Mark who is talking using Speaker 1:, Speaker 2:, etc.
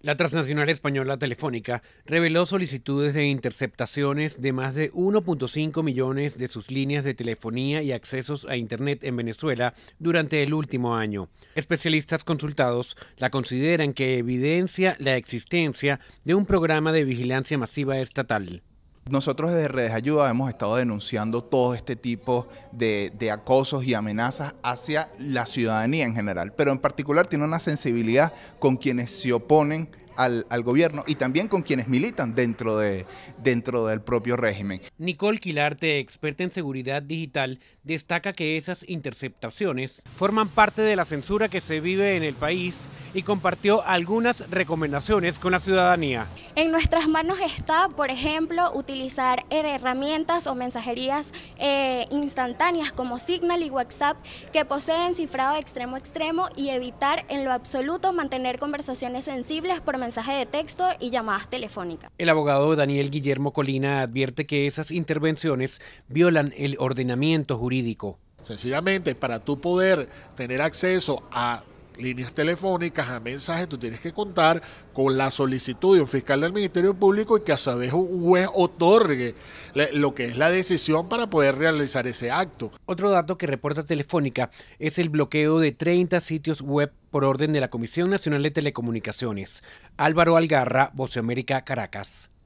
Speaker 1: La transnacional española Telefónica reveló solicitudes de interceptaciones de más de 1.5 millones de sus líneas de telefonía y accesos a Internet en Venezuela durante el último año. Especialistas consultados la consideran que evidencia la existencia de un programa de vigilancia masiva estatal.
Speaker 2: Nosotros desde Redes Ayuda hemos estado denunciando todo este tipo de, acosos y amenazas hacia la ciudadanía en general, pero en particular tiene una sensibilidad con quienes se oponen al, gobierno y también con quienes militan dentro, dentro del propio régimen.
Speaker 1: Nicole Quilarte, experta en seguridad digital, destaca que esas interceptaciones forman parte de la censura que se vive en el país y compartió algunas recomendaciones con la ciudadanía.
Speaker 3: En nuestras manos está, por ejemplo, utilizar herramientas o mensajerías eh, instantáneas como Signal y WhatsApp que poseen cifrado extremo a extremo y evitar en lo absoluto mantener conversaciones sensibles por mensaje de texto y llamadas telefónicas.
Speaker 1: El abogado Daniel Guillermo Colina advierte que esas intervenciones violan el ordenamiento jurídico. Sencillamente, para tú poder tener acceso a líneas telefónicas, a mensajes, tú tienes que contar con la solicitud de un fiscal del Ministerio Público y que a su un juez otorgue lo que es la decisión para poder realizar ese acto. Otro dato que reporta Telefónica es el bloqueo de 30 sitios web por orden de la Comisión Nacional de Telecomunicaciones. Álvaro Algarra, Voce América, Caracas.